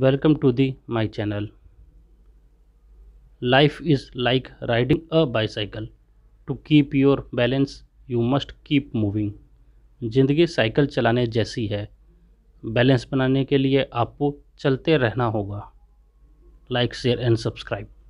welcome to the my channel life is like riding a bicycle to keep your balance you must keep moving ज़िंदगी cycle चलाने जैसी है balance बनाने के लिए आपको चलते रहना होगा लाइक शेयर एंड सब्सक्राइब